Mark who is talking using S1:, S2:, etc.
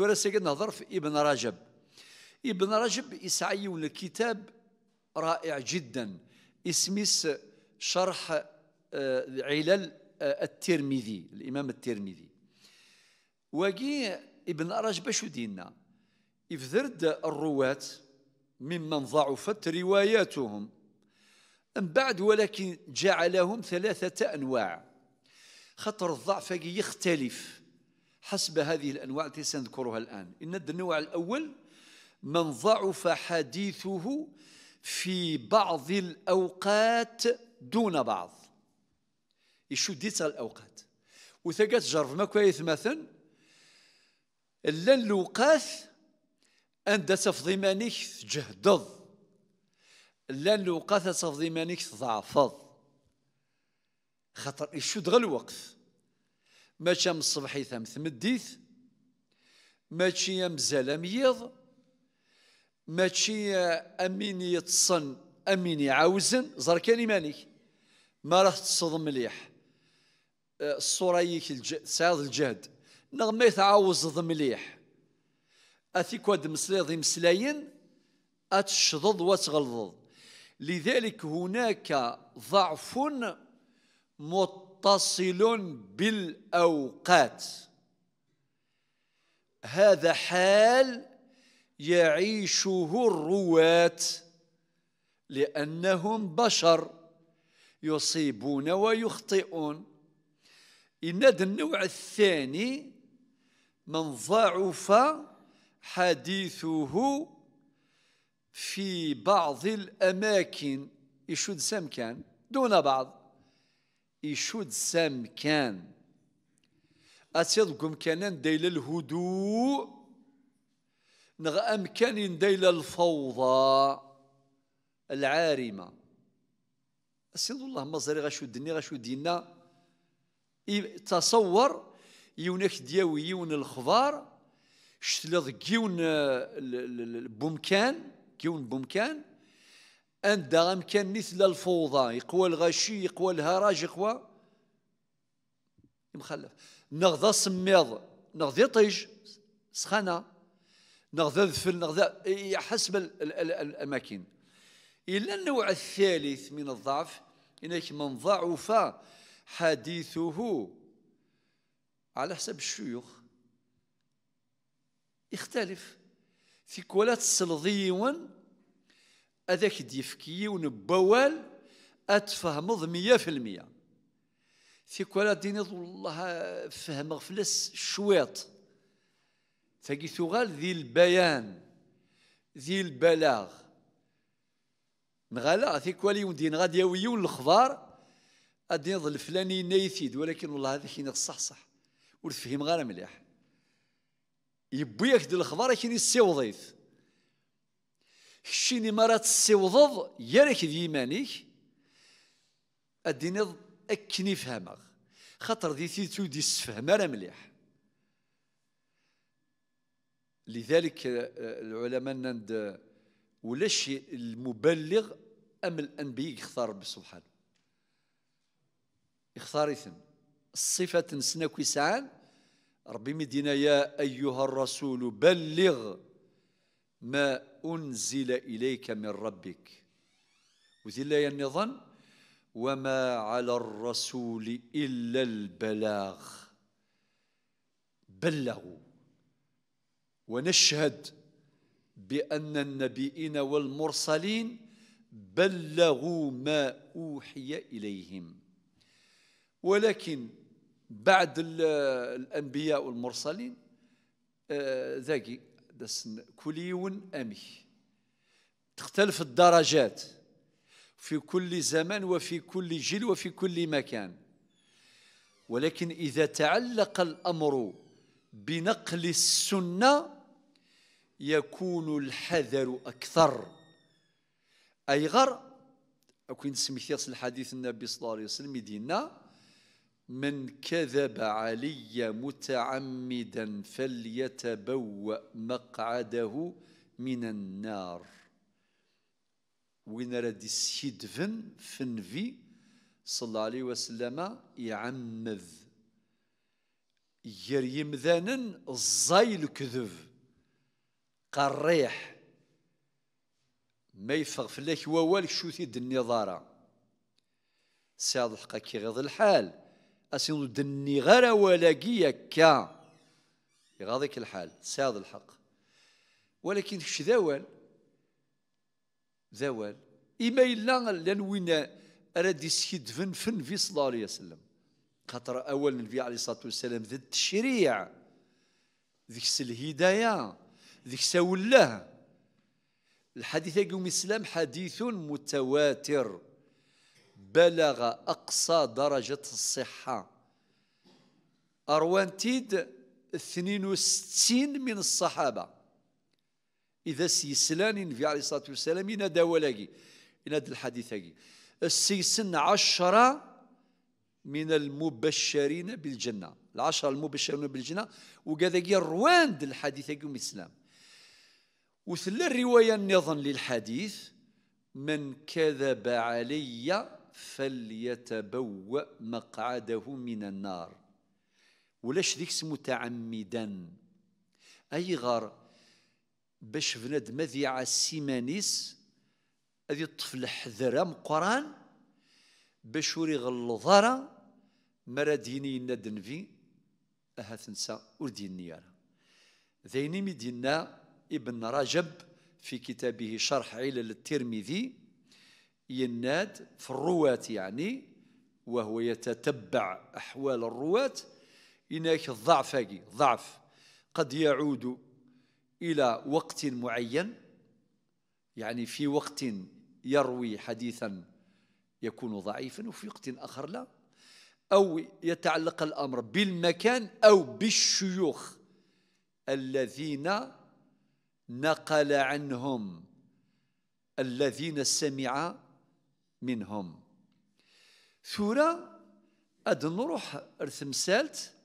S1: تورا سيدنا ظرف ابن رجب ابن رجب يسعيون كتاب رائع جدا اسمه شرح آه، علل آه، الترمذي الإمام الترمذي وجي ابن رجب شو دينا افذرد الرواة ممن ضعفت رواياتهم من بعد ولكن جعلهم ثلاثة أنواع خطر الضعف يختلف حسب هذه الأنواع التي سنذكرها الآن إن النوع الأول من ضعف حديثه في بعض الأوقات دون بعض يشديت الأوقات وثقات جرب ما كويس مثلا اللن اللوقاث أن تفضي مانيك جهدض اللن اللوقاث تفضي مانيك ضعفض خطر يشد غل الوقت ماشي ام الصبحي ثم تمديث ماشي ام زلام يض ماشي امين يتصن امين يعاوزن زر كان ما راه تصدم مليح الصوره يك سعاد الجهد نغمي تعاوز مليح اثيك واد مسليض مسلاين اتشضض وتغلظ لذلك هناك ضعف مط متصل بالاوقات هذا حال يعيشه الرواه لانهم بشر يصيبون ويخطئون ان هذا النوع الثاني من ضعف حديثه في بعض الاماكن يشد سمكان دون بعض يشد سام كان أسيدكم كان ديل الهدوء نغ أمكان ديل الفوضى العارمة أسيد الله مزري غشو الدنيا غشو دينا تصور يونك دياوي يون الخضار شتلض كيون بومكان كيون بومكان أن دغم كان مثل الفوضى يقوى الغشي يقوى الهراج يقوى مخلف نغذى سميض نغذى طيج سخانة نغذى ذفل نغذى حسب الأماكن إلا النوع الثالث من الضعف إنك من ضعف حديثه على حسب الشيوخ يختلف في كولات السلضيون هذاك ديفكي يون بوال اتفهمض 100% في المية ثيكوالا دينيض والله فهم غفلس شويط ثقي ثغال ذي البيان ذي البلاغ نغالا ثيكوالي دين غادي ويون الخضار غادي ظل فلاني نيثيد ولكن والله هذا كاين صح صح ور تفهم غير مليح يبويك د الخضار كاين يسيوضيث كشيني مرة تسيوضض يارك ذي مانيك أديني أكن يفهمك خاطر ذي تيتو دي السفهم مليح لذلك آه، العلماء نند ولاش المبلغ أم الأنبياء يختار ربي سبحانه يختار إثن الصفة نسنا كيسعان ربي مدينا يا أيها الرسول بلغ ما أنزل إليك من ربك وذي لا النظام وما على الرسول إلا البلاغ بلغوا ونشهد بأن النبيين والمرسلين بلغوا ما أوحي إليهم ولكن بعد الأنبياء والمرسلين آه، ذاكي دسن كل يون أمي تختلف الدرجات في كل زمن وفي كل جيل وفي كل مكان ولكن إذا تعلق الأمر بنقل السنة يكون الحذر أكثر أي غر أكون سميتي الحديث النبي صلى الله عليه وسلم ديننا من كذب علي متعمدا فليتبوأ مقعده من النار وين راد سيدفن في صلى الله عليه وسلم يعمذ ير يمذانا الزاي كذب قريح ما يفغ فلاك ووالك شو تيد النظاره ساض الحق كي غض الحال اسينو دني غير ولاقي يكا يغاضيك الحال ساد الحق ولكن كش ذوال ذوال إما إلا لأن وين أراد يسكدفن فن في صلى الله عليه وسلم خاطر أول النبي عليه الصلاة والسلام ذي التشريع ذيك الهداية ذيك سول الله الحديث يقول الإسلام حديث متواتر بلغ أقصى درجة الصحة أروانتيد 62 من الصحابة إذا سيسلان النبي عليه الصلاة والسلام ينادى ولقي ينادى الحديث هاجي السيسن عشرة من المبشرين بالجنة العشرة المبشرين بالجنة وكذا رواند الحديث هاجي الإسلام وثلا الرواية النظن للحديث من كذب علي فليتبوأ مقعده من النار ولاش ذيك متعمدا أي غار باش فند مذيع السيمانيس هذه الطفل حذرة مقران باش وري غلظارة مرا ندن في أها تنسى وردين نيارة ذيني مدينا ابن رجب في كتابه شرح علل الترمذي يناد في الرواة يعني وهو يتتبع أحوال الرواة هناك ضعف ضعف قد يعود إلى وقت معين يعني في وقت يروي حديثا يكون ضعيفا وفي وقت آخر لا أو يتعلق الأمر بالمكان أو بالشيوخ الذين نقل عنهم الذين سمع منهم ثورة أد نروح رثمسالت